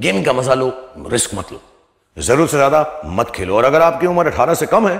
game का मजा low risk मत लो जरूर से ज्यादा मत खेलो और अगर आपकी उम्र अठारह से कम है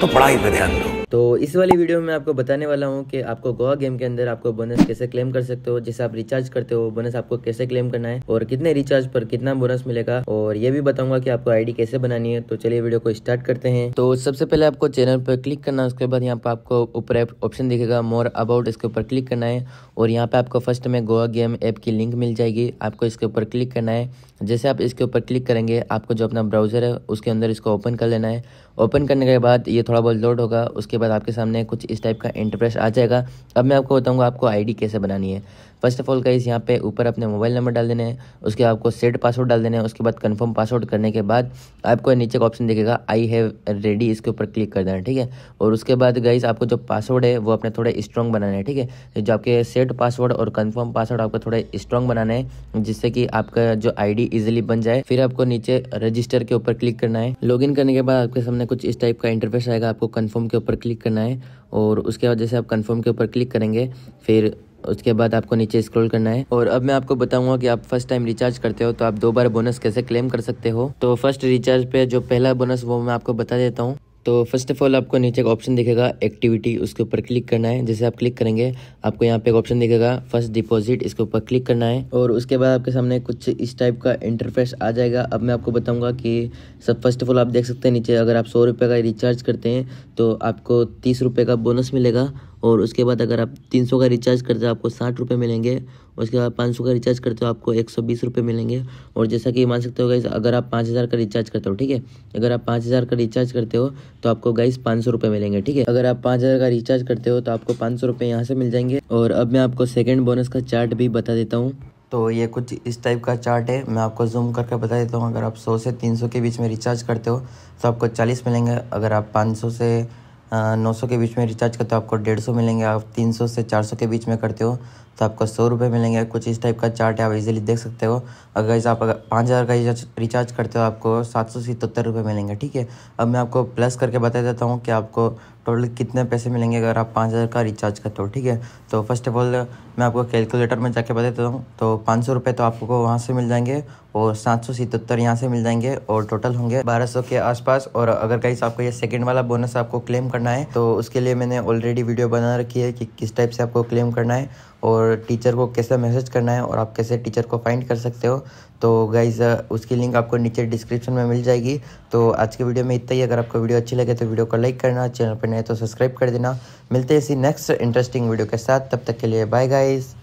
तो पढ़ाई पर ध्यान दो तो इस वाली वीडियो में आपको बताने वाला हूँ कि आपको गोवा गेम के अंदर आपको बोनस कैसे क्लेम कर सकते हो जैसे आप रिचार्ज करते हो बोनस आपको कैसे क्लेम करना है और कितने रिचार्ज पर कितना बोनस मिलेगा और ये भी बताऊंगा कि आपको आईडी कैसे बनानी है तो चलिए वीडियो को स्टार्ट करते हैं तो सबसे पहले आपको चैनल पर क्लिक करना है उसके बाद यहाँ पर आपको ऊपर ऑप्शन दिखेगा मोर अबाउट इसके ऊपर क्लिक करना है और यहाँ पे आपको फर्स्ट में गोवा गेम ऐप की लिंक मिल जाएगी आपको इसके ऊपर क्लिक करना है जैसे आप इसके ऊपर क्लिक करेंगे आपको जो अपना ब्राउज़र है उसके अंदर इसको ओपन कर लेना है ओपन करने के बाद ये थोड़ा बहुत लोड होगा उसके बाद आपके सामने कुछ इस टाइप का इंटरप्रेस आ जाएगा अब मैं आपको बताऊंगा आपको आई कैसे बनानी है फर्स्ट ऑफ ऑल गाइज यहाँ पे ऊपर अपने मोबाइल नंबर डाल देने हैं उसके आपको सेट पासवर्ड डाल देने हैं उसके बाद कन्फर्म पासवर्ड करने के बाद आपको नीचे का ऑप्शन दिखेगा आई हैव रेडी इसके ऊपर क्लिक कर देना है ठीक है और उसके बाद गाइज आपको जो पासवर्ड है वो अपने थोड़े स्ट्रॉन्ग बनाना है ठीक है जो आपके सेट पासवर्ड और कन्फर्म पासवर्ड आपको थोड़े स्ट्रॉन्ग बनाना है जिससे कि आपका जो आई इजिली बन जाए फिर आपको नीचे रजिस्टर के ऊपर क्लिक करना है लॉग करने के बाद आपके सामने कुछ इस टाइप का इंटरफेस आएगा आपको कन्फर्म के ऊपर क्लिक करना है और उसके बाद जैसे आप कन्फर्म के ऊपर क्लिक करेंगे फिर उसके बाद आपको नीचे स्क्रॉल करना है और अब मैं आपको बताऊंगा कि आप फर्स्ट टाइम रिचार्ज करते हो तो आप दो बार बोनस कैसे क्लेम कर सकते हो तो फर्स्ट रिचार्ज पे जो पहला बोनस वो मैं आपको बता देता हूँ तो फर्स्ट ऑफ ऑल आपको नीचे का ऑप्शन दिखेगा एक्टिविटी उसके ऊपर क्लिक करना है जैसे आप क्लिक करेंगे आपको यहाँ पे एक ऑप्शन दिखेगा फर्स्ट डिपॉजिट इसके ऊपर क्लिक करना है और उसके बाद आपके सामने कुछ इस टाइप का इंटरफेस आ जाएगा अब मैं आपको बताऊंगा कि सब फर्स्ट ऑफ ऑल आप देख सकते हैं नीचे अगर आप सौ रुपये का रिचार्ज करते हैं तो आपको तीस रुपये का बोनस मिलेगा और उसके बाद अगर आप तीन सौ का रिचार्ज करते हो आपको साठ रुपये मिलेंगे उसके बाद पाँच सौ का रिचार्ज करते हो आपको एक सौ बीस रुपये मिलेंगे और जैसा कि मान सकते हो गई अगर आप पाँच हज़ार का रिचार्ज करते हो ठीक है अगर आप पाँच हज़ार का रिचार्ज करते हो तो आपको गाइस पाँच सौ रुपये मिलेंगे ठीक है अगर आप पाँच हज़ार का रिचार्ज करते हो तो आपको पाँच सौ रुपये यहाँ से मिल जाएंगे और अब मैं आपको सेकेंड बोनस का चार्ट भी बता देता हूँ तो ये कुछ इस टाइप का चार्ट है मैं आपको जूम करके बता देता हूँ अगर आप 100 से 300 के बीच में रिचार्ज करते हो तो आपको 40 मिलेंगे अगर आप 500 से नौ सौ के बीच में रिचार्ज करते हो आपको डेढ़ सौ मिलेंगे आप तीन सौ से चार सौ के बीच में करते हो तो आपको सौ रुपये मिलेंगे कुछ इस टाइप का चार्ट है आप इजीली देख सकते हो अगर आप अगर पाँच हज़ार का रिचार्ज रिचार्ज करते हो आपको सात सौ सतहत्तर रुपये मिलेंगे ठीक है अब मैं आपको प्लस करके बता देता हूँ कि आपको टोटल कितने पैसे मिलेंगे अगर आप पाँच हज़ार का रिचार्ज करते हो ठीक है तो फर्स्ट ऑफ ऑल मैं आपको कैलकुलेटर में जाके बता देता हूँ तो पाँच सौ रुपये तो आपको वहाँ से मिल जाएंगे और सात सौ सितहत्तर यहाँ से मिल जाएंगे और टोटल होंगे बारह सौ के आसपास और अगर कहीं आपको ये सेकंड वाला बोनस आपको क्लेम करना है तो उसके लिए मैंने ऑलरेडी वीडियो बना रखी है कि किस टाइप से आपको क्लेम करना है और टीचर को कैसे मैसेज करना है और आप कैसे टीचर को फाइंड कर सकते हो तो गाइज़ उसकी लिंक आपको नीचे डिस्क्रिप्शन में मिल जाएगी तो आज के वीडियो में इतना ही अगर आपको वीडियो अच्छी लगे तो वीडियो को लाइक करना चैनल पर नए तो सब्सक्राइब कर देना मिलते हैं इसी नेक्स्ट इंटरेस्टिंग वीडियो के साथ तब तक के लिए बाय गाइज़